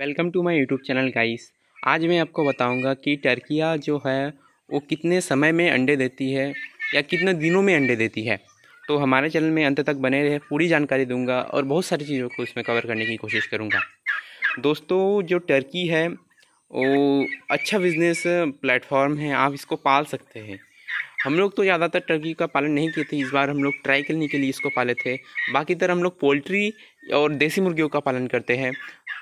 welcome to my YouTube channel guys आज मैं आपको बताऊंगा कि टर्किया जो है वो कितने समय में अंडे देती है या कितने दिनों में अंडे देती है तो हमारे चैनल में अंत तक बने रहे पूरी जानकारी दूंगा और बहुत सारी चीज़ों को इसमें कवर करने की कोशिश करूँगा दोस्तों जो टर्की है वो अच्छा बिज़नेस प्लेटफॉर्म है आप इसको पाल सकते हैं हम लोग तो ज़्यादातर टर्की का पालन नहीं किए थे इस बार हम लोग ट्राई करने के लिए इसको पाले थे बाकी तरह हम लोग पोल्ट्री और देसी मुर्गियों का पालन करते हैं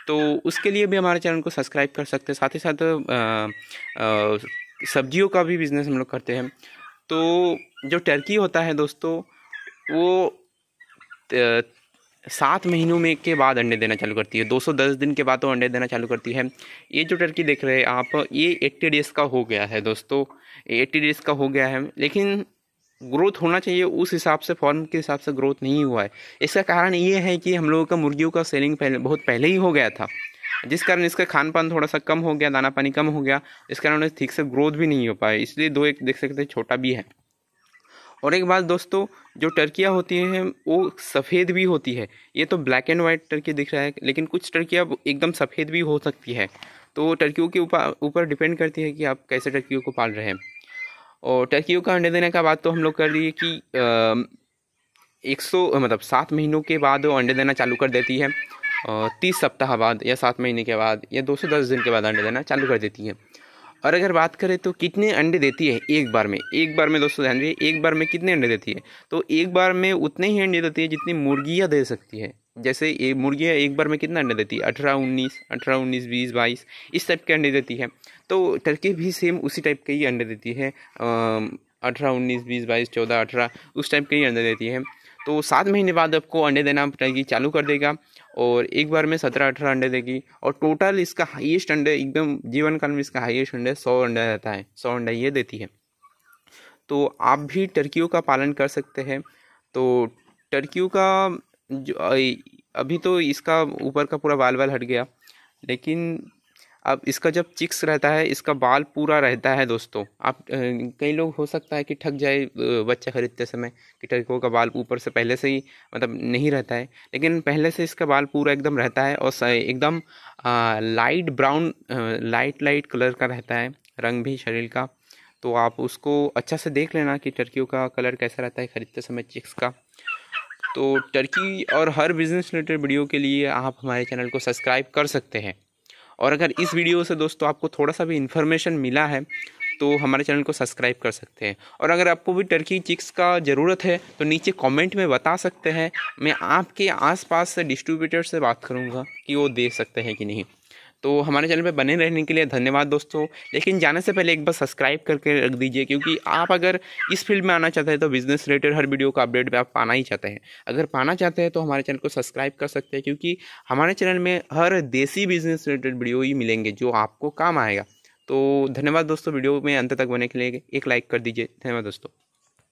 तो उसके लिए भी हमारे चैनल को सब्सक्राइब कर सकते हैं साथ ही साथ सब्जियों का भी बिज़नेस हम लोग करते हैं तो जो टर्की होता है दोस्तों वो सात महीनों में के बाद अंडे देना चालू करती है 210 दिन के बाद तो अंडे देना चालू करती है ये जो टर्की देख रहे हैं आप ये 80 डेज़ का हो गया है दोस्तों 80 डेज़ का हो गया है लेकिन ग्रोथ होना चाहिए उस हिसाब से फॉर्म के हिसाब से ग्रोथ नहीं हुआ है इसका कारण ये है कि हम लोगों का मुर्गियों का सेलिंग पहले बहुत पहले ही हो गया था जिस कारण इसका खान पान थोड़ा सा कम हो गया दाना पानी कम हो गया इस कारण ठीक से ग्रोथ भी नहीं हो पाया इसलिए दो एक देख सकते छोटा भी है और एक बात दोस्तों जो टर्कियाँ होती हैं वो सफ़ेद भी होती है ये तो ब्लैक एंड वाइट टर्की दिख रहा है लेकिन कुछ टर्कियाँ एकदम सफ़ेद भी हो सकती है तो टर्कियों के ऊपर डिपेंड करती है कि आप कैसे टर्कियों को पाल रहे हैं और टर्कियों का अंडे देने का बात तो हम लोग कर लिए कि एक सौ मतलब सात महीनों के बाद वो अंडे देना चालू कर देती है तीस सप्ताह बाद या सात महीने के बाद या दो सौ दस दिन के बाद अंडे देना चालू कर देती है और अगर बात करें तो कितने अंडे देती है एक बार में एक बार में दोस्तों ध्यान दीजिए एक बार में कितने अंडे देती है तो एक बार में उतने ही अंडे देती है जितनी मुर्गियाँ दे सकती है जैसे ये मुर्गियाँ एक बार में कितना अंडे देती है अठारह उन्नीस अठारह उन्नीस बीस बाईस इस टाइप के अंडे देती है तो टर्की भी सेम उसी टाइप के ही अंडे देती है अठारह उन्नीस बीस बाईस चौदह अठारह उस टाइप के ही अंडे देती है तो सात महीने बाद आपको अंडे देना टर्की चालू कर देगा और एक बार में सत्रह अठारह अंडे देगी और टोटल इसका हाईएस्ट अंडे एकदम जीवन काल में इसका हाईएस्ट अंडे सौ अंडा रहता है सौ अंडा ये देती है तो आप भी टर्कियों का पालन कर सकते हैं तो टर्कियों का जो अभी तो इसका ऊपर का पूरा बाल बाल हट गया लेकिन अब इसका जब चिक्स रहता है इसका बाल पूरा रहता है दोस्तों आप कई लोग हो सकता है कि ठग जाए बच्चा खरीदते समय कि टर्कियों का बाल ऊपर से पहले से ही मतलब नहीं रहता है लेकिन पहले से इसका बाल पूरा एकदम रहता है और एकदम light brown light light colour का रहता है रंग भी शरीर का तो आप उसको अच्छा से देख लेना कि टर्कियों का कलर कैसा रहता है ख़रीदते समय चिक्स का तो टर्की और हर बिज़नेस रिलेटेड वीडियो के लिए आप हमारे चैनल को सब्सक्राइब कर सकते हैं और अगर इस वीडियो से दोस्तों आपको थोड़ा सा भी इन्फॉर्मेशन मिला है तो हमारे चैनल को सब्सक्राइब कर सकते हैं और अगर आपको भी टर्की चिक्स का ज़रूरत है तो नीचे कमेंट में बता सकते हैं मैं आपके आसपास से डिस्ट्रीब्यूटर से बात करूँगा कि वो दे सकते हैं कि नहीं तो हमारे चैनल पे बने रहने के लिए धन्यवाद दोस्तों लेकिन जाने से पहले एक बार सब्सक्राइब करके रख दीजिए क्योंकि आप अगर इस फील्ड में आना चाहते हैं तो बिज़नेस रिलेटेड हर वीडियो का अपडेट भी आप पाना ही चाहते हैं अगर पाना चाहते हैं तो हमारे चैनल को सब्सक्राइब कर सकते हैं क्योंकि हमारे चैनल में हर देसी बिजनेस रिलेटेड वीडियो ही मिलेंगे जो आपको काम आएगा तो धन्यवाद दोस्तों वीडियो में अंत तक बने के लिए एक लाइक कर दीजिए धन्यवाद दोस्तों